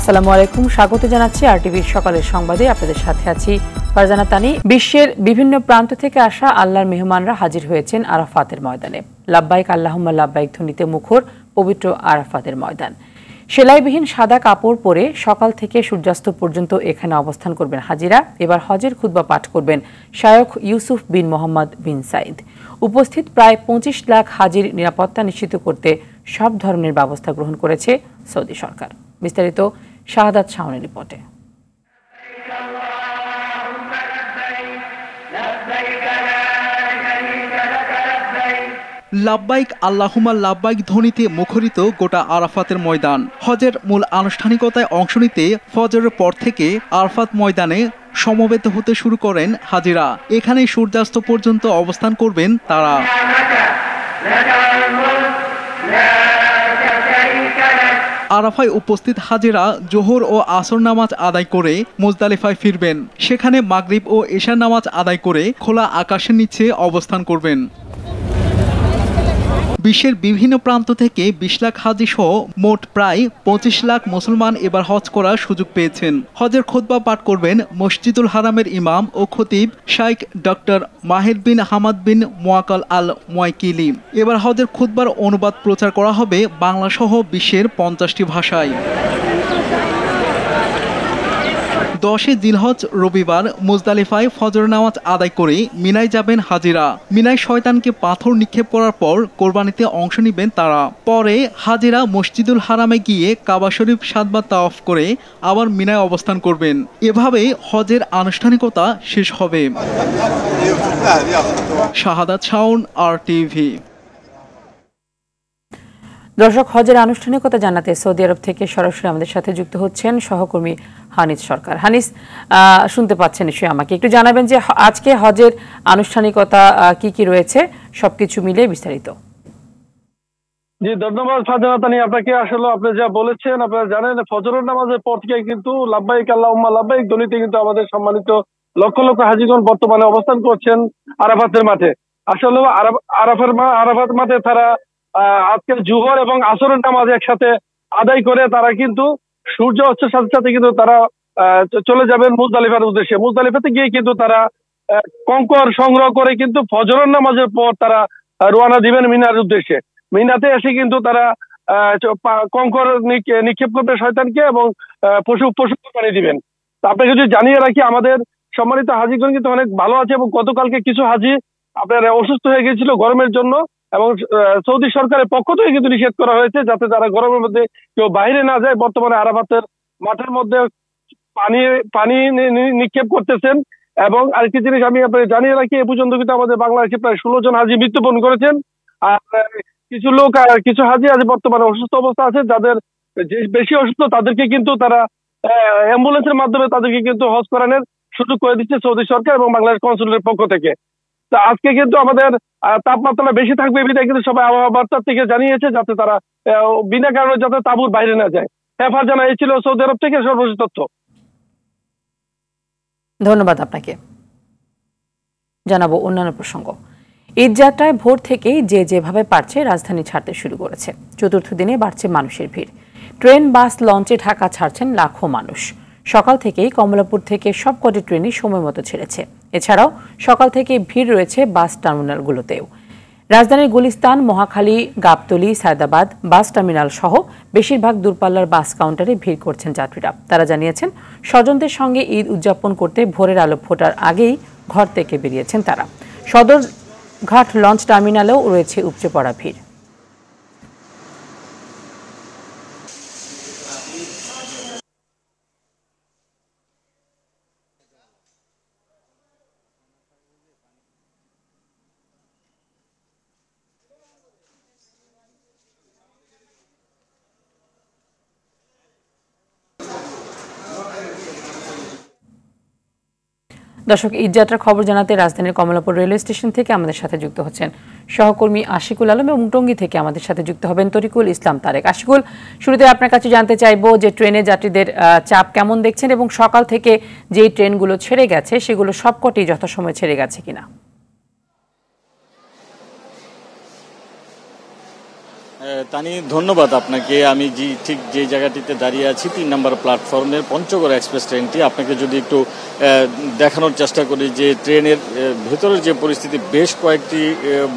আসসালামু আলাইকুম স্বাগত জানাচ্ছি আর টিভির সকালের সংবাদে আপনাদের সাথে আছি ফারজানা তানি বিশ্বের বিভিন্ন প্রান্ত থেকে আসা আল্লাহর মেহমানরা হাজির হয়েছেন আরাফাতের ময়দানে লাব্বাইক আল্লাহম্মা লাব্বাইক ধ্বনিতে মুখর পবিত্র আরাফাতের ময়দান সেলাইবিহীন সাদা কাপড় পরে সকাল থেকে সূর্যাস্ত পর্যন্ত এখানে অবস্থান করবেন হাজিরা এবার হজের খুদ্া পাঠ করবেন শায়ক ইউসুফ বিন মোহাম্মদ বিন সাইদ উপস্থিত প্রায় পঁচিশ লাখ হাজির নিরাপত্তা নিশ্চিত করতে সব ধরনের ব্যবস্থা গ্রহণ করেছে সৌদি সরকার বিস্তারিত শাহাদাত শাওনের রিপোর্টে লাব্বাইক আল্লাহুমা লাব্বাইক ধ্বনিতে মুখরিত গোটা আরাফাতের ময়দান হজের মূল আনুষ্ঠানিকতায় অংশ নিতে ফজরের পর থেকে আরাফাত ময়দানে সমবেত হতে শুরু করেন হাজিরা এখানে সূর্যাস্ত পর্যন্ত অবস্থান করবেন তারা আরাফায় উপস্থিত হাজিরা জোহর ও আসর নামাজ আদায় করে মোজদালিফায় ফিরবেন সেখানে মাগরিব ও এশার নামাজ আদায় করে খোলা আকাশের নিচে অবস্থান করবেন বিশ্বের বিভিন্ন প্রান্ত থেকে বিশ লাখ হাজি সহ মোট প্রায় পঁচিশ লাখ মুসলমান এবার হজ করার সুযোগ পেয়েছেন হজের খোদবা পাঠ করবেন মসজিদুল হারামের ইমাম ও খতিব শাইখ ডক্টর মাহের বিন হামাদ বিন মোয়াকাল আল মোয়াইকিলি এবার হজের খুদবার অনুবাদ প্রচার করা হবে বাংলাসহ বিশ্বের পঞ্চাশটি ভাষায় দশে জিলহজ রবিবার মুজদালিফায় ফজর নামাজ আদায় করে মিনায় যাবেন হাজিরা মিনায় শয়তানকে পাথর নিক্ষেপ করার পর কোরবানিতে অংশ নেবেন তারা পরে হাজিরা মসজিদুল হারামে গিয়ে কাবা শরীফ সাতবার তাওফ করে আবার মিনায় অবস্থান করবেন এভাবে হজের আনুষ্ঠানিকতা শেষ হবে শাহাদাত শাওন আর টিভি দর্শক হজের আনুষ্ঠানিকতা জানাতে সৌদি আরব থেকে সরাসরি আমাদের সাথে যুক্ত হচ্ছেন সহকর্মী হানিস সরকার হানিস শুনতে পাচ্ছেন নিশ্চয়ই আমাকে একটু জানাবেন যে আজকে হজের আনুষ্ঠানিকতা কি কি রয়েছে সবকিছু মিলে বিস্তারিত জি ধন্যবাদ নিয়ে আপনাকে আসলে আপনি যা বলেছেন আপনারা জানেন ফজরের নামাজের পর থেকে কিন্তু লাভবাহিক আল্লাহ উম্মা লাভবাহিক দলিতে কিন্তু আমাদের সম্মানিত লক্ষ লক্ষ হাজিগণ বর্তমানে অবস্থান করছেন আরাফাতের মাঠে আসলে মা আরাফাত মাঠে তারা আজকের যুগর এবং আসরের নামাজ একসাথে আদায় করে তারা কিন্তু সূর্য অস্তের সাথে সাথে কিন্তু তারা চলে যাবেন মুজদালিফার উদ্দেশ্যে মুজদালিফাতে গিয়ে কিন্তু তারা কঙ্কর সংগ্রহ করে কিন্তু ফজরের নামাজের পর তারা রোয়ানা দিবেন মিনার উদ্দেশ্যে মিনাতে এসে কিন্তু তারা কঙ্কর নিক্ষেপ করবে শয়তানকে এবং পশু পশু পানি দিবেন আপনাকে যদি জানিয়ে রাখি আমাদের সম্মানিত হাজিগণ কিন্তু অনেক ভালো আছে এবং গতকালকে কিছু হাজি আপনার অসুস্থ হয়ে গেছিল গরমের জন্য এবং সৌদি সরকারের পক্ষ থেকে কিন্তু নিষেধ করা হয়েছে যাতে তারা গরমের মধ্যে কেউ বাইরে না যায় বর্তমানে আরাফাতের মাঠের মধ্যে পানি পানি নিক্ষেপ করতেছেন এবং আরেকটি জিনিস আমি আপনাকে জানিয়ে রাখি এ পর্যন্ত কিন্তু আমাদের বাংলাদেশে প্রায় ষোলো জন হাজি মৃত্যুবরণ করেছেন আর কিছু লোক আর কিছু হাজি আজ বর্তমানে অসুস্থ অবস্থা আছে যাদের যে বেশি অসুস্থ তাদেরকে কিন্তু তারা অ্যাম্বুলেন্সের মাধ্যমে তাদেরকে কিন্তু হজ করানোর সুযোগ করে দিচ্ছে সৌদি সরকার এবং বাংলাদেশ কনসুলের পক্ষ থেকে তা আজকে কিন্তু আমাদের তাপমাত্রা বেশি থাকবে বিধায় কিন্তু সবাই আবহাওয়া বার্তার থেকে জানিয়েছে যাতে তারা বিনা কারণে যাতে তাবুর বাইরে না যায় হেফার জানা এই সৌদি আরব থেকে সর্বশেষ তথ্য ধন্যবাদ আপনাকে জানাবো অন্যান্য প্রসঙ্গ যাত্রায় ভোর থেকেই যে যেভাবে পারছে রাজধানী ছাড়তে শুরু করেছে চতুর্থ দিনে বাড়ছে মানুষের ভিড় ট্রেন বাস লঞ্চে ঢাকা ছাড়ছেন লাখো মানুষ সকাল থেকেই কমলাপুর থেকে সবকটি ট্রেনই সময় মতো ছেড়েছে এছাড়াও সকাল থেকে ভিড় রয়েছে বাস টার্মিনালগুলোতেও রাজধানীর গুলিস্তান মহাখালী গাবতলি সায়দাবাদ বাস টার্মিনাল সহ বেশিরভাগ দূরপাল্লার বাস কাউন্টারে ভিড় করছেন যাত্রীরা তারা জানিয়েছেন স্বজনদের সঙ্গে ঈদ উদযাপন করতে ভোরের আলো ফোটার আগেই ঘর থেকে বেরিয়েছেন তারা সদরঘাট লঞ্চ টার্মিনালেও রয়েছে উপচে পড়া ভিড় দর্শক যাত্রার খবর জানাতে রাজধানীর কমলাপুর রেলওয়ে স্টেশন থেকে আমাদের সাথে যুক্ত হচ্ছেন সহকর্মী আশিকুল আলম এবং টঙ্গী থেকে আমাদের সাথে যুক্ত হবেন তরিকুল ইসলাম তারেক আশিকুল শুরুতে আপনার কাছে জানতে চাইবো যে ট্রেনে যাত্রীদের চাপ কেমন দেখছেন এবং সকাল থেকে যেই ট্রেনগুলো ছেড়ে গেছে সেগুলো সবকটি যথাসময়ে ছেড়ে গেছে কিনা তানি ধন্যবাদ আপনাকে আমি যে ঠিক যে জায়গাটিতে দাঁড়িয়ে আছি তিন নম্বর প্ল্যাটফর্মের পঞ্চগড় এক্সপ্রেস ট্রেনটি আপনাকে যদি একটু দেখানোর চেষ্টা করি যে ট্রেনের ভেতরের যে পরিস্থিতি বেশ কয়েকটি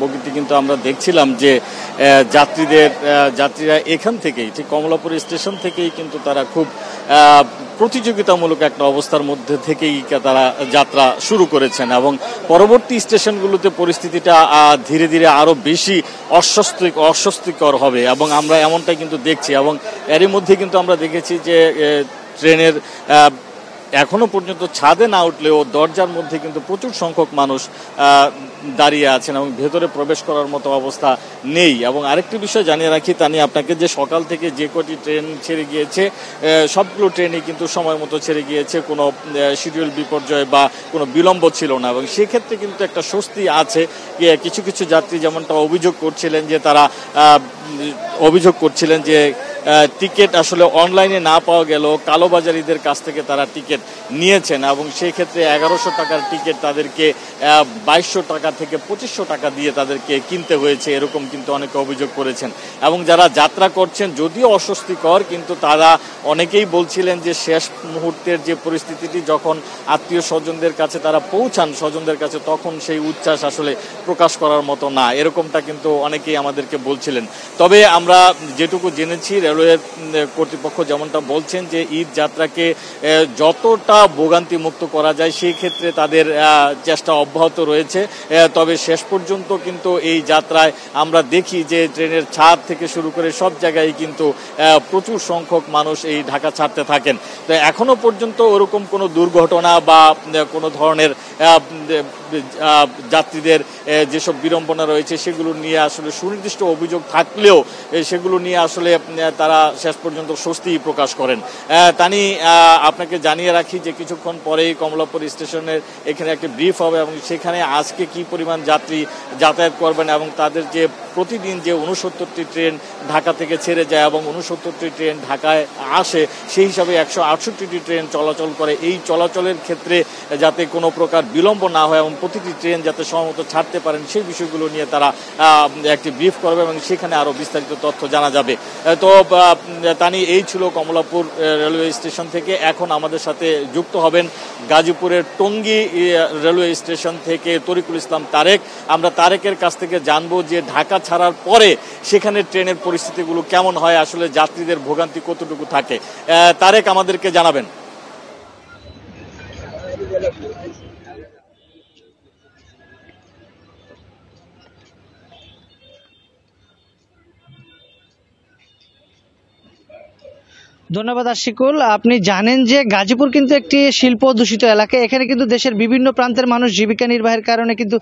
বগিতে কিন্তু আমরা দেখছিলাম যে যাত্রীদের যাত্রীরা এখান থেকেই ঠিক কমলাপুর স্টেশন থেকেই কিন্তু তারা খুব প্রতিযোগিতামূলক একটা অবস্থার মধ্যে থেকেই তারা যাত্রা শুরু করেছেন এবং পরবর্তী স্টেশনগুলোতে পরিস্থিতিটা ধীরে ধীরে আরও বেশি অস্বস্তি অস্বস্তিকর হবে এবং আমরা এমনটাই কিন্তু দেখছি এবং এরই মধ্যে কিন্তু আমরা দেখেছি যে ট্রেনের এখনো পর্যন্ত ছাদে না উঠলেও দরজার মধ্যে কিন্তু প্রচুর সংখ্যক মানুষ দাঁড়িয়ে আছেন এবং ভেতরে প্রবেশ করার মতো অবস্থা নেই এবং আরেকটি বিষয় জানিয়ে রাখি তা নিয়ে আপনাকে যে সকাল থেকে যে কটি ট্রেন ছেড়ে গিয়েছে সবগুলো ট্রেনই কিন্তু সময় মতো ছেড়ে গিয়েছে কোনো শিডিউল বিপর্যয় বা কোনো বিলম্ব ছিল না এবং সেক্ষেত্রে কিন্তু একটা স্বস্তি আছে কিছু কিছু যাত্রী যেমনটা অভিযোগ করছিলেন যে তারা অভিযোগ করছিলেন যে টিকিট আসলে অনলাইনে না পাওয়া গেল কালোবাজারিদের কাছ থেকে তারা টিকিট নিয়েছেন এবং সেই ক্ষেত্রে এগারোশো টাকার টিকিট তাদেরকে বাইশশো টাকা থেকে পঁচিশশো টাকা দিয়ে তাদেরকে কিনতে হয়েছে এরকম কিন্তু অনেকে অভিযোগ করেছেন এবং যারা যাত্রা করছেন যদিও অস্বস্তিকর কিন্তু তারা অনেকেই বলছিলেন যে শেষ মুহূর্তের যে পরিস্থিতিটি যখন আত্মীয় স্বজনদের কাছে তারা পৌঁছান স্বজনদের কাছে তখন সেই উচ্ছ্বাস আসলে প্রকাশ করার মতো না এরকমটা কিন্তু অনেকেই আমাদেরকে বলছিলেন তবে আমরা যেটুকু জেনেছি রেলওয়ে কর্তৃপক্ষ যেমনটা বলছেন যে ঈদ যাত্রাকে যতটা ভোগান্তি মুক্ত করা যায় সেই ক্ষেত্রে তাদের চেষ্টা অব্যাহত রয়েছে তবে শেষ পর্যন্ত কিন্তু এই যাত্রায় আমরা দেখি যে ট্রেনের ছাদ থেকে শুরু করে সব জায়গায় কিন্তু প্রচুর সংখ্যক মানুষ এই ঢাকা ছাড়তে থাকেন তো এখনো পর্যন্ত ওরকম কোনো দুর্ঘটনা বা কোনো ধরনের যাত্রীদের যেসব বিড়ম্বনা রয়েছে সেগুলো নিয়ে আসলে সুনির্দিষ্ট অভিযোগ থাকলেও সেগুলো নিয়ে আসলে তারা শেষ পর্যন্ত স্বস্তি প্রকাশ করেন তানি আপনাকে জানিয়ে রাখি যে কিছুক্ষণ পরেই কমলাপুর স্টেশনের এখানে একটি ব্রিফ হবে এবং সেখানে আজকে কি পরিমাণ যাত্রী যাতায়াত করবেন এবং তাদের যে প্রতিদিন যে উনসত্তরটি ট্রেন ঢাকা থেকে ছেড়ে যায় এবং উনসত্তরটি ট্রেন ঢাকায় আসে সেই হিসাবে একশো আটষট্টিটি ট্রেন চলাচল করে এই চলাচলের ক্ষেত্রে যাতে কোনো প্রকার বিলম্ব না হয় এবং প্রতিটি ট্রেন যাতে সময় ছাড়তে পারেন সেই বিষয়গুলো নিয়ে তারা একটি ব্রিফ করবে এবং সেখানে আরও বিস্তারিত তথ্য জানা যাবে তো তানি এই ছিল কমলাপুর রেলওয়ে স্টেশন থেকে এখন আমাদের সাথে যুক্ত হবেন গাজীপুরের টঙ্গী রেলওয়ে স্টেশন থেকে তরিকুল ইসলাম তারেক আমরা তারেকের কাছ থেকে জানবো যে ঢাকা ছাড়ার পরে সেখানে ট্রেনের পরিস্থিতিগুলো কেমন হয় আসলে যাত্রীদের ভোগান্তি কতটুকু থাকে তারেক আমাদেরকে জানাবেন ধন্যবাদ আশিকুল আপনি জানেন যে গাজীপুর কিন্তু একটি শিল্প দূষিত এলাকা এখানে কিন্তু দেশের বিভিন্ন প্রান্তের মানুষ জীবিকা নির্বাহের কারণে কিন্তু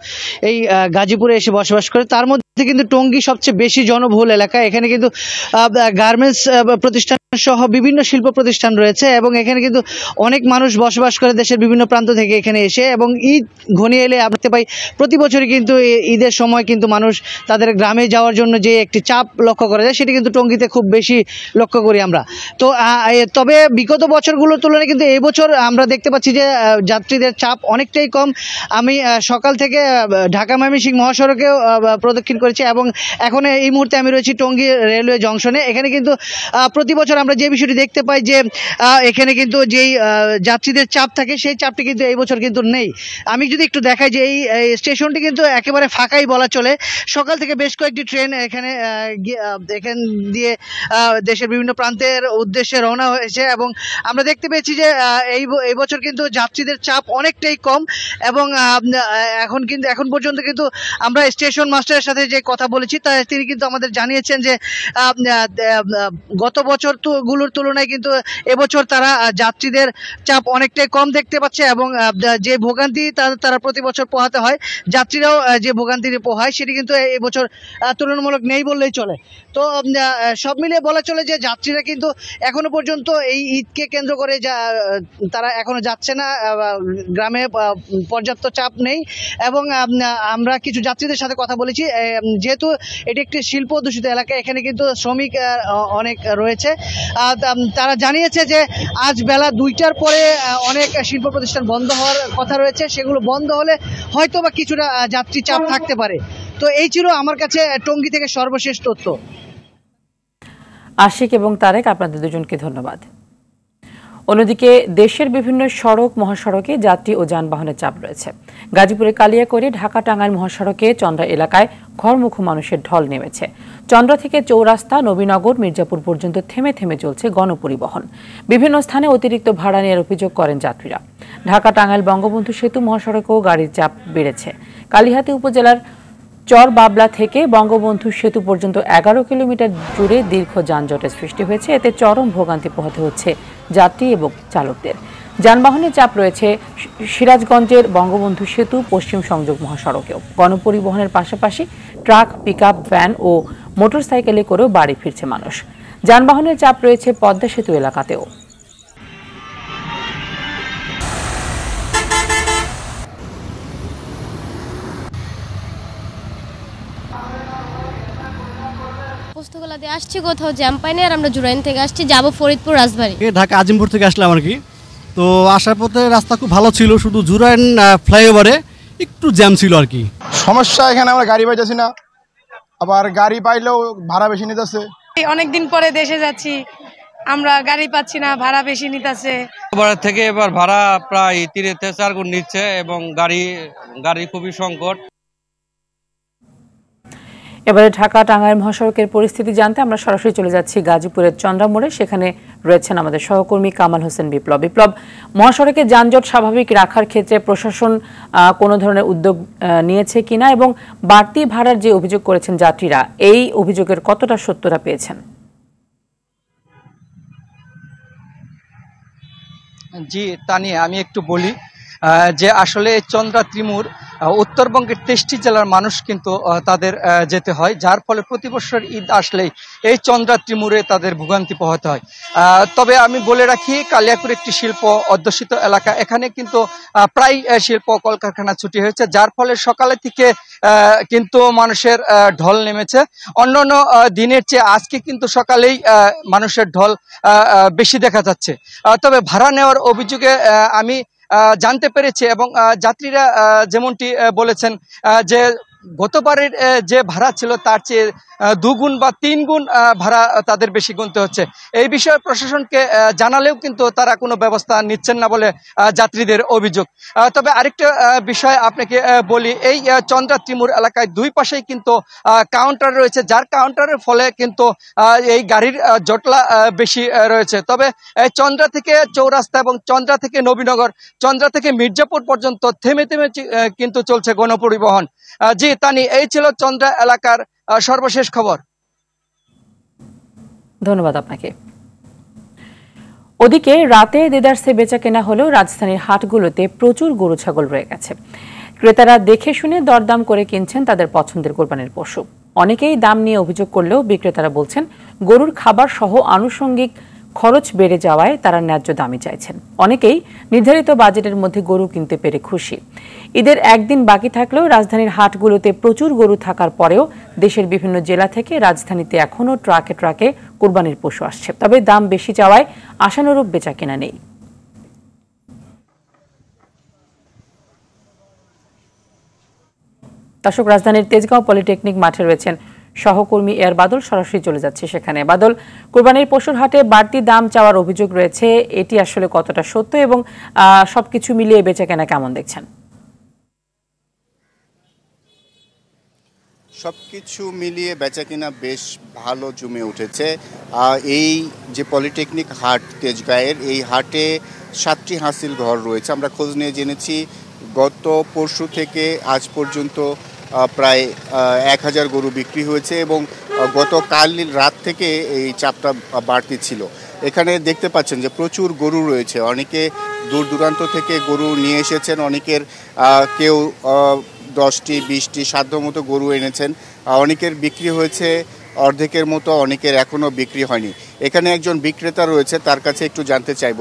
এই গাজীপুরে এসে বসবাস করে তার মধ্যে কিন্তু টঙ্গী সবচেয়ে বেশি জনবহুল এলাকা এখানে কিন্তু গার্মেন্টস প্রতিষ্ঠান সহ বিভিন্ন শিল্প প্রতিষ্ঠান রয়েছে এবং এখানে কিন্তু অনেক মানুষ বসবাস করে দেশের বিভিন্ন প্রান্ত থেকে এখানে এসে এবং ঈদ ঘনিয়ে এলে আপনি পাই প্রতি বছরই কিন্তু ঈদের সময় কিন্তু মানুষ তাদের গ্রামে যাওয়ার জন্য যে একটি চাপ লক্ষ্য করা যায় সেটি কিন্তু টঙ্গীতে খুব বেশি লক্ষ্য করি আমরা তো তবে বিগত বছরগুলোর তুলনায় কিন্তু এই বছর আমরা দেখতে পাচ্ছি যে যাত্রীদের চাপ অনেকটাই কম আমি সকাল থেকে ঢাকা ময়মনসিংহ মহাসড়কেও প্রদক্ষিণ করেছি এবং এখন এই মুহূর্তে আমি রয়েছি টঙ্গী রেলওয়ে জংশনে এখানে কিন্তু প্রতি বছর আমরা যে বিষয়টি দেখতে পাই যে এখানে কিন্তু যেই যাত্রীদের চাপ থাকে সেই চাপটি কিন্তু এই বছর কিন্তু নেই আমি যদি একটু দেখাই যে এই স্টেশনটি কিন্তু একেবারে ফাঁকাই বলা চলে সকাল থেকে বেশ কয়েকটি ট্রেন এখানে এখান দিয়ে দেশের বিভিন্ন প্রান্তের উদ্দেশ্যে উদ্দেশ্যে রওনা হয়েছে এবং আমরা দেখতে পেয়েছি যে এই এই বছর কিন্তু যাত্রীদের চাপ অনেকটাই কম এবং এখন কিন্তু এখন পর্যন্ত কিন্তু আমরা স্টেশন মাস্টারের সাথে যে কথা বলেছি তা তিনি কিন্তু আমাদের জানিয়েছেন যে গত বছর গুলোর তুলনায় কিন্তু এবছর তারা যাত্রীদের চাপ অনেকটাই কম দেখতে পাচ্ছে এবং যে ভোগান্তি তারা প্রতি বছর পোহাতে হয় যাত্রীরাও যে ভোগান্তি পোহায় সেটি কিন্তু এবছর তুলনামূলক নেই বললেই চলে তো সব মিলিয়ে বলা চলে যে যাত্রীরা কিন্তু এখন এখনো পর্যন্ত এই ঈদকে কেন্দ্র করে যা তারা এখনো যাচ্ছে না গ্রামে পর্যাপ্ত চাপ নেই এবং আমরা কিছু যাত্রীদের সাথে কথা বলেছি যেহেতু এটি একটি শিল্প দূষিত এলাকা এখানে কিন্তু শ্রমিক অনেক রয়েছে তারা জানিয়েছে যে আজ বেলা দুইটার পরে অনেক শিল্প প্রতিষ্ঠান বন্ধ হওয়ার কথা রয়েছে সেগুলো বন্ধ হলে হয়তো বা কিছুটা যাত্রী চাপ থাকতে পারে তো এই ছিল আমার কাছে টঙ্গি থেকে সর্বশেষ তথ্য আশিক এবং তারেক আপনাদের দুজনকে ধন্যবাদ অন্যদিকে দেশের বিভিন্ন সড়ক মহাসড়কে যাত্রী ও যানবাহনের চাপ রয়েছে গাজীপুরে করে ঢাকা টাঙ্গাইল মহাসড়কে চন্দ্রা এলাকায় ঘরমুখো মানুষের ঢল নেমেছে চন্দ্রা থেকে চৌরাস্তা নবীনগর মির্জাপুর পর্যন্ত থেমে থেমে চলছে গণপরিবহন বিভিন্ন স্থানে অতিরিক্ত ভাড়া নেওয়ার অভিযোগ করেন যাত্রীরা ঢাকা টাঙ্গাইল বঙ্গবন্ধু সেতু মহাসড়কেও গাড়ির চাপ বেড়েছে কালিহাতি উপজেলার চর বাবলা থেকে বঙ্গবন্ধু সেতু পর্যন্ত এগারো কিলোমিটার জুড়ে দীর্ঘ যানজটের সৃষ্টি হয়েছে এতে চরম ভোগান্তি পোহাতে হচ্ছে যাত্রী এবং চালকদের যানবাহনের চাপ রয়েছে সিরাজগঞ্জের বঙ্গবন্ধু সেতু পশ্চিম সংযোগ মহাসড়কেও গণপরিবহনের পাশাপাশি ট্রাক পিকআপ ভ্যান ও মোটরসাইকেলে করেও বাড়ি ফিরছে মানুষ যানবাহনের চাপ রয়েছে পদ্মা সেতু এলাকাতেও কলা দিয়ে আসছি কোথাও জ্যাম পাই না আর আমরা জুরাইন থেকে আসছি যাব ফরিদপুর রাজবাড়ি ঢাকা আজিমপুর থেকে আসলাম আর কি তো আসার পথে রাস্তা খুব ভালো ছিল শুধু জুরাইন ফ্লাইওভারে একটু জ্যাম ছিল আর কি সমস্যা এখানে আমরা গাড়ি পাইতেছি না আবার গাড়ি পাইলেও ভাড়া বেশি নিতেছে অনেকদিন পরে দেশে যাচ্ছি আমরা গাড়ি পাচ্ছি না ভাড়া বেশি নিতেছে এবার থেকে এবার ভাড়া প্রায় তিরিশ চার গুণ নিচ্ছে এবং গাড়ি গাড়ি খুবই সংকট এবারে ঢাকা টাঙ্গাইল মহাসড়কের পরিস্থিতি জানতে আমরা সরাসরি চলে যাচ্ছি গাজীপুরের চন্দ্রামোড়ে সেখানে রয়েছেন আমাদের সহকর্মী কামাল হোসেন বিপ্লব বিপ্লব মহাসড়কে যানজট স্বাভাবিক রাখার ক্ষেত্রে প্রশাসন কোনো ধরনের উদ্যোগ নিয়েছে কিনা এবং বাড়তি ভাড়ার যে অভিযোগ করেছেন যাত্রীরা এই অভিযোগের কতটা সত্যতা পেয়েছেন জি তানিয়া আমি একটু বলি যে আসলে চন্দ্রা ত্রিমুর উত্তরবঙ্গের তেষ্টি জেলার মানুষ কিন্তু তাদের যেতে হয় যার ফলে প্রতি বছর ঈদ আসলেই এই চন্দ্রা ত্রিমুরে তাদের ভোগান্তি পোহাতে হয় তবে আমি বলে রাখি কালিয়াকুর একটি শিল্প অধ্যুষিত এলাকা এখানে কিন্তু প্রায় শিল্প কলকারখানা ছুটি হয়েছে যার ফলে সকালে থেকে কিন্তু মানুষের ঢল নেমেছে অন্যান্য দিনের চেয়ে আজকে কিন্তু সকালেই মানুষের ঢল বেশি দেখা যাচ্ছে তবে ভাড়া নেওয়ার অভিযোগে আমি জানতে পেরেছে এবং যাত্রীরা যেমনটি বলেছেন যে গতবারের যে ভাড়া ছিল তার চেয়ে দুগুণ বা তিন গুণ ভাড়া তাদের বেশি গুনতে হচ্ছে এই বিষয়ে প্রশাসনকে জানালেও কিন্তু তারা কোনো ব্যবস্থা নিচ্ছেন না বলে যাত্রীদের অভিযোগ তবে আরেকটা বিষয় আপনাকে বলি এই চন্দ্রা ত্রিমুর এলাকায় দুই পাশেই কিন্তু কাউন্টার রয়েছে যার কাউন্টারের ফলে কিন্তু এই গাড়ির জটলা বেশি রয়েছে তবে চন্দ্রা থেকে চৌরাস্তা এবং চন্দ্রা থেকে নবীনগর চন্দ্রা থেকে মির্জাপুর পর্যন্ত থেমে থেমে কিন্তু চলছে গণপরিবহন জি জি তানি এই ছিল চন্দ্রা এলাকার সর্বশেষ খবর ধন্যবাদ আপনাকে ওদিকে রাতে দেদারসে বেচা কেনা হলেও রাজধানীর হাটগুলোতে প্রচুর গরু ছাগল রয়ে গেছে ক্রেতারা দেখে শুনে দরদাম করে কিনছেন তাদের পছন্দের কোরবানির পশু অনেকেই দাম নিয়ে অভিযোগ করলেও বিক্রেতারা বলছেন গরুর খাবার সহ আনুষঙ্গিক খরচ বেড়ে যাওয়ায় তারা ন্যায্য দামে চাইছেন অনেকেই নির্ধারিত বাজেটের মধ্যে গরু কিনতে পেরে খুশি ঈদের একদিন বাকি থাকলেও রাজধানীর হাটগুলোতে প্রচুর গরু থাকার পরেও দেশের বিভিন্ন জেলা থেকে রাজধানীতে এখনও ট্রাকে ট্রাকে কোরবানির পশু আসছে তবে দাম বেশি যাওয়ায় আশানুরূপ বেচা কেনা নেই দর্শক রাজধানীর তেজগাঁও পলিটেকনিক মাঠে রয়েছেন সহকর্মী এর বাদল সরাসরি চলে যাচ্ছে সেখানে বাদল কোরবানির পশুর হাটে বাড়তি দাম চাওয়ার অভিযোগ রয়েছে এটি আসলে কতটা সত্য এবং সবকিছু মিলিয়ে বেচা কেনা কেমন দেখছেন সব কিছু মিলিয়ে বেচা কিনা বেশ ভালো জমে উঠেছে এই যে পলিটেকনিক হাট তেজগাঁয়ের এই হাটে সাতটি হাসিল ঘর রয়েছে আমরা খোঁজ নিয়ে জেনেছি গত পরশু থেকে আজ পর্যন্ত প্রায় এক হাজার গরু বিক্রি হয়েছে এবং গতকাল রাত থেকে এই চাপটা বাড়তি ছিল এখানে দেখতে পাচ্ছেন যে প্রচুর গরু রয়েছে অনেকে দূর দূরান্ত থেকে গরু নিয়ে এসেছেন অনেকের কেউ দশটি বিশটি সাধ্য মতো গরু এনেছেন অনেকের বিক্রি হয়েছে অর্ধেকের মতো অনেকের এখনও বিক্রি হয়নি এখানে একজন বিক্রেতা রয়েছে তার কাছে একটু জানতে চাইব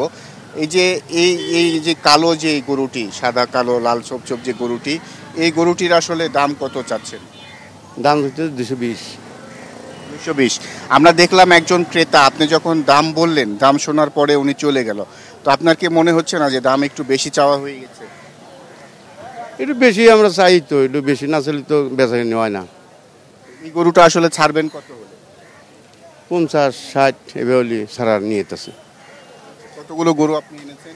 এই যে এই এই যে কালো যে গরুটি সাদা কালো লাল সবচব যে গরুটি এই গরুটির আসলে দাম কত চাচ্ছেন দাম হচ্ছে দুশো বিশ দুশো বিশ আমরা দেখলাম একজন ক্রেতা আপনি যখন দাম বললেন দাম শোনার পরে উনি চলে গেল তো আপনার কি মনে হচ্ছে না যে দাম একটু বেশি চাওয়া হয়ে গেছে একটু বেশি আমরা চাই তো একটু বেশি না চাইলে তো বেচাকেনি হয় না এই গরুটা আসলে ছাড়বেন কত পঞ্চাশ ষাট এভাবে ছাড়ার নিয়ে আছে কতগুলো গরু আপনি এনেছেন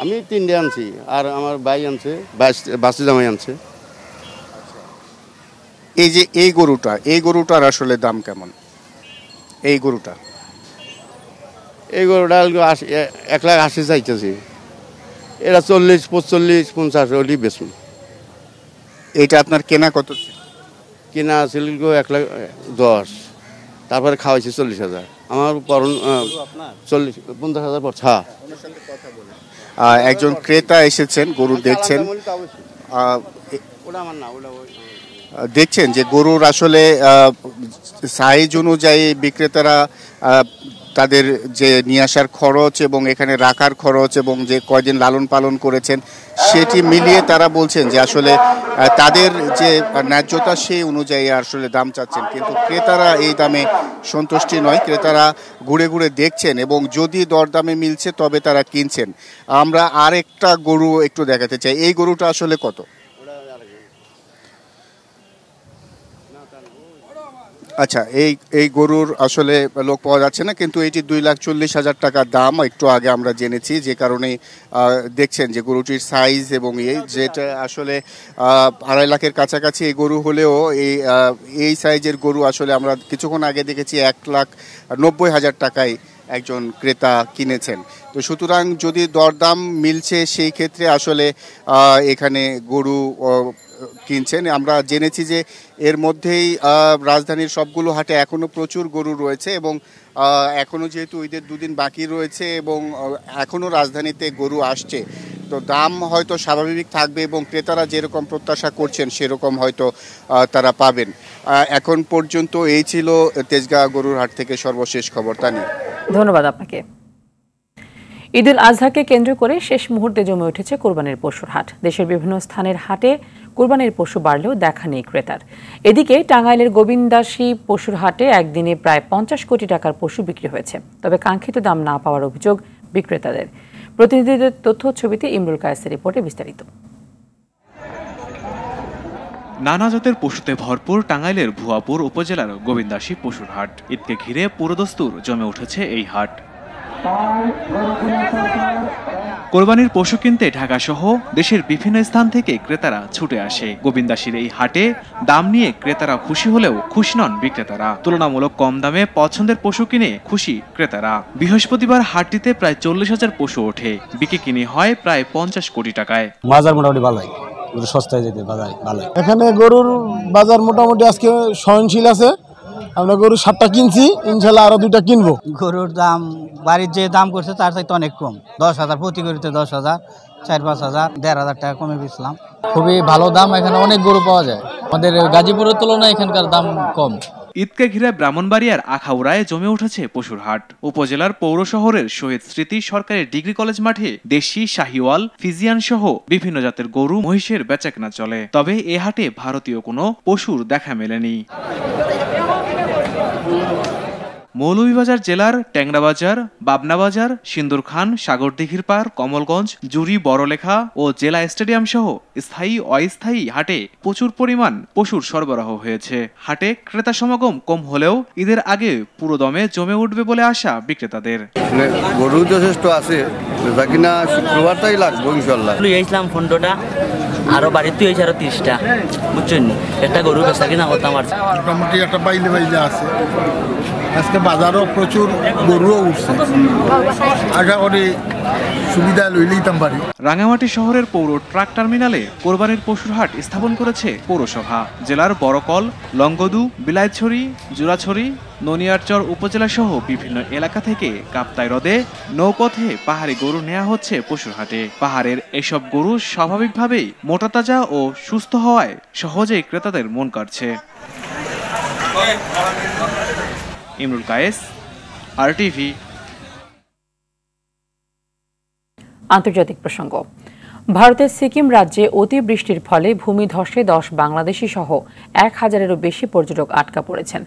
আমি তিনটে আনছি আর আমার ভাই আনছে বাসি জামাই আনছে এই যে এই গরুটা এই গরুটার আসলে দাম কেমন এই গরুটা এই গরুটা এক লাখ আশি চাইতেছি এটা চল্লিশ পঁচল্লিশ পঞ্চাশ ওলি বেসুন এটা আপনার কেনা কত কেনা ছিল এক লাখ দশ তারপরে খাওয়াইছি চল্লিশ হাজার আমার করণ চল্লিশ পঞ্চাশ হাজার পর হ্যাঁ একজন ক্রেতা এসেছেন গরু দেখছেন ওটা আমার না ওটা দেখছেন যে গরুর আসলে সাইজ অনুযায়ী বিক্রেতারা তাদের যে নিয়ে আসার খরচ এবং এখানে রাখার খরচ এবং যে কয়দিন লালন পালন করেছেন সেটি মিলিয়ে তারা বলছেন যে আসলে তাদের যে ন্যায্যতা সেই অনুযায়ী আসলে দাম চাচ্ছেন কিন্তু ক্রেতারা এই দামে সন্তুষ্টি নয় ক্রেতারা ঘুরে ঘুরে দেখছেন এবং যদি দরদামে মিলছে তবে তারা কিনছেন আমরা আর একটা গরু একটু দেখাতে চাই এই গরুটা আসলে কত আচ্ছা এই এই গরুর আসলে লোক পাওয়া যাচ্ছে না কিন্তু এটি দুই লাখ চল্লিশ হাজার টাকা দাম একটু আগে আমরা জেনেছি যে কারণে দেখছেন যে গরুটির সাইজ এবং এই যেটা আসলে আড়াই লাখের কাছাকাছি এই গরু হলেও এই এই সাইজের গরু আসলে আমরা কিছুক্ষণ আগে দেখেছি এক লাখ নব্বই হাজার টাকায় একজন ক্রেতা কিনেছেন তো সুতরাং যদি দরদাম মিলছে সেই ক্ষেত্রে আসলে এখানে গরু কিনছেন আমরা জেনেছি যে এর মধ্যেই রাজধানীর সবগুলো হাটে এখনও প্রচুর গরু রয়েছে এবং এখনও যেহেতু ঈদের দুদিন বাকি রয়েছে এবং এখনও রাজধানীতে গরু আসছে তো দাম হয়তো স্বাভাবিক থাকবে এবং ক্রেতারা যেরকম প্রত্যাশা করছেন সেরকম হয়তো তারা পাবেন এখন পর্যন্ত এই ছিল তেজগাঁ গরুর হাট থেকে সর্বশেষ খবর তা নিয়ে ধন্যবাদ আপনাকে উল আজহাকে কেন্দ্র করে শেষ মুহূর্তে জমে উঠেছে কোরবানির পশুর হাট দেশের বিভিন্ন স্থানের হাটে কোরবানির পশু বাড়লেও দেখা নেই ক্রেতার এদিকে টাঙ্গাইলের গোবিন্দাসী পশুর হাটে একদিনে প্রায় পঞ্চাশ কোটি টাকার পশু বিক্রি হয়েছে তবে কাঙ্ক্ষিত দাম না পাওয়ার অভিযোগ বিক্রেতাদের প্রতিনিধিদের তথ্য ছবিতে ইমরুল কায়েসের রিপোর্টে বিস্তারিত নানা জাতের পশুতে ভরপুর টাঙ্গাইলের ভুয়াপুর উপজেলার গোবিন্দাসী পশুর হাট ঈদকে ঘিরে পুরোদস্তুর জমে উঠেছে এই হাট কোরবানির পশু কিনতে ঢাকা সহ দেশের বিভিন্ন স্থান থেকে ক্রেতারা ছুটে আসে গোবিন্দাসীর এই হাটে দাম নিয়ে ক্রেতারা খুশি হলেও খুশি নন বিক্রেতারা তুলনামূলক কম দামে পছন্দের পশু কিনে খুশি ক্রেতারা বৃহস্পতিবার হাটটিতে প্রায় চল্লিশ হাজার পশু ওঠে বিকে কিনে হয় প্রায় পঞ্চাশ কোটি টাকায় বাজার মোটামুটি ভালোই সস্তায় যেতে ভালো এখানে গরুর বাজার মোটামুটি আজকে সহনশীল আছে আমরা গরু সাতটা কিনছি ইনশাল্লাহ আরো দুইটা কিনবো গরুর দাম বাড়ির যে দাম করছে তার চাইতে অনেক কম দশ হাজার প্রতি গরুতে দশ হাজার চার পাঁচ হাজার দেড় হাজার টাকা কমে গেছিলাম খুবই ভালো দাম এখানে অনেক গরু পাওয়া যায় আমাদের গাজীপুরের তুলনায় এখানকার দাম কম ঈদকে ঘিরে ব্রাহ্মণবাড়িয়ার আখাউড়ায় জমে উঠেছে পশুর হাট উপজেলার পৌর শহরের শহীদ স্মৃতি সরকারি ডিগ্রি কলেজ মাঠে দেশি শাহিওয়াল ফিজিয়ান সহ বিভিন্ন জাতের গরু মহিষের বেচাকেনা চলে তবে এ হাটে ভারতীয় কোনো পশুর দেখা মেলেনি মৌলভীবাজার জেলার ট্যাংরাবাজার বাবনাবাজার সিন্দুর খান সাগরদিঘির পার কমলগঞ্জ জুরি বড়লেখা ও জেলা স্টেডিয়াম সহ স্থায়ী অস্থায়ী হাটে প্রচুর পরিমাণ পশুর সরবরাহ হয়েছে হাটে ক্রেতা সমাগম কম হলেও ঈদের আগে পুরো দমে জমে উঠবে বলে আশা বিক্রেতাদের গরু যথেষ্ট আছে শুক্রবার লাগবো ইনশাল্লাহ আরো বাড়ি তুই হয়েছে আরো তিরিশটা বুঝছেন একটা গরু বেসা কিনা কথা আমার মোটামুটি একটা বাইলে বাইলে আছে আজকে বাজারও প্রচুর গরুও উঠছে আশা করি সুবিধা রাঙামাটি শহরের পৌর ট্রাক টার্মিনালে কোরবানির পশুর হাট স্থাপন করেছে পৌরসভা জেলার বড়কল লঙ্গদু বিলাইছড়ি জুরাছড়ি ননিয়ারচর সহ বিভিন্ন এলাকা থেকে কাপ্তাই হ্রদে নৌপথে পাহাড়ি গরু নেওয়া হচ্ছে পশুর হাটে পাহাড়ের এসব গরু স্বাভাবিকভাবেই মোটা তাজা ও সুস্থ হওয়ায় সহজেই ক্রেতাদের মন কাটছে ইমরুল কায়েস আর টিভি আন্তর্জাতিক প্রসঙ্গ ভারতের সিকিম রাজ্যে অতিবৃষ্টির ফলে ভূমিধসে দশ বাংলাদেশি সহ এক হাজারেরও বেশি পর্যটক আটকা পড়েছেন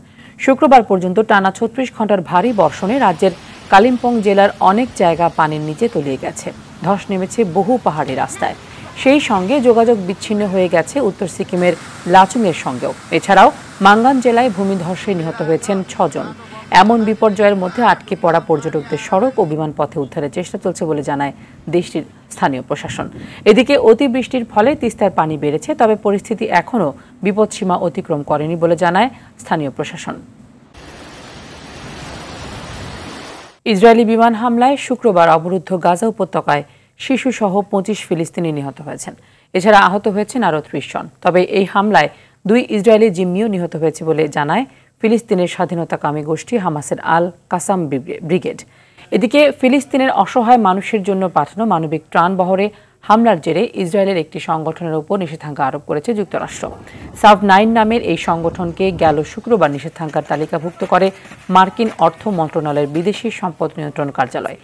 শুক্রবার পর্যন্ত টানা ছত্রিশ ঘন্টার ভারী বর্ষণে রাজ্যের কালিম্পং জেলার অনেক জায়গা পানির নিচে তলিয়ে গেছে ধস নেমেছে বহু পাহাড়ি রাস্তায় সেই সঙ্গে যোগাযোগ বিচ্ছিন্ন হয়ে গেছে উত্তর সিকিমের লাচুংয়ের সঙ্গেও এছাড়াও মাঙ্গান জেলায় ভূমিধসে নিহত হয়েছেন ছজন এমন বিপর্যয়ের মধ্যে আটকে পড়া পর্যটকদের সড়ক ও বিমান পথে উদ্ধারের চেষ্টা চলছে বলে জানায় দেশটির স্থানীয় প্রশাসন এদিকে অতিবৃষ্টির ফলে তিস্তার পানি বেড়েছে তবে পরিস্থিতি এখনও বিপদসীমা অতিক্রম করেনি বলে জানায় স্থানীয় প্রশাসন ইসরায়েলি বিমান হামলায় শুক্রবার অবরুদ্ধ গাজা উপত্যকায় শিশুসহ পঁচিশ ফিলিস্তিনি নিহত হয়েছেন এছাড়া আহত হয়েছেন আরও ত্রিশ জন তবে এই হামলায় দুই ইসরায়েলি জিম্মিও নিহত হয়েছে বলে জানায় ফিলিস্তিনের স্বাধীনতাকামী গোষ্ঠী হামাসের আল কাসাম ব্রিগেড এদিকে ফিলিস্তিনের অসহায় মানুষের জন্য পাঠানো মানবিক ত্রাণ বহরে হামলার জেরে ইসরায়েলের একটি সংগঠনের উপর নিষেধাজ্ঞা আরোপ করেছে যুক্তরাষ্ট্র সাব নাইন নামের এই সংগঠনকে গেল শুক্রবার নিষেধাজ্ঞার তালিকাভুক্ত করে মার্কিন অর্থ মন্ত্রণালয়ের বিদেশি সম্পদ নিয়ন্ত্রণ কার্যালয়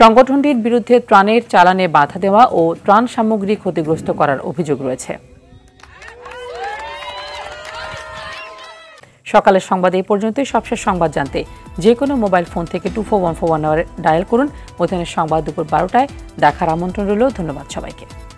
সংগঠনটির বিরুদ্ধে ত্রাণের চালানে বাধা দেওয়া ও ত্রাণ সামগ্রী ক্ষতিগ্রস্ত করার অভিযোগ রয়েছে সকালের সংবাদ এই পর্যন্তই সবশেষ সংবাদ জানতে যে কোনো মোবাইল ফোন থেকে two four one four one dial করুন মধ্যাহ্নের সংবাদ দুপুর বারোটায় দেখার আমন্ত্রণ রইল ধন্যবাদ সবাইকে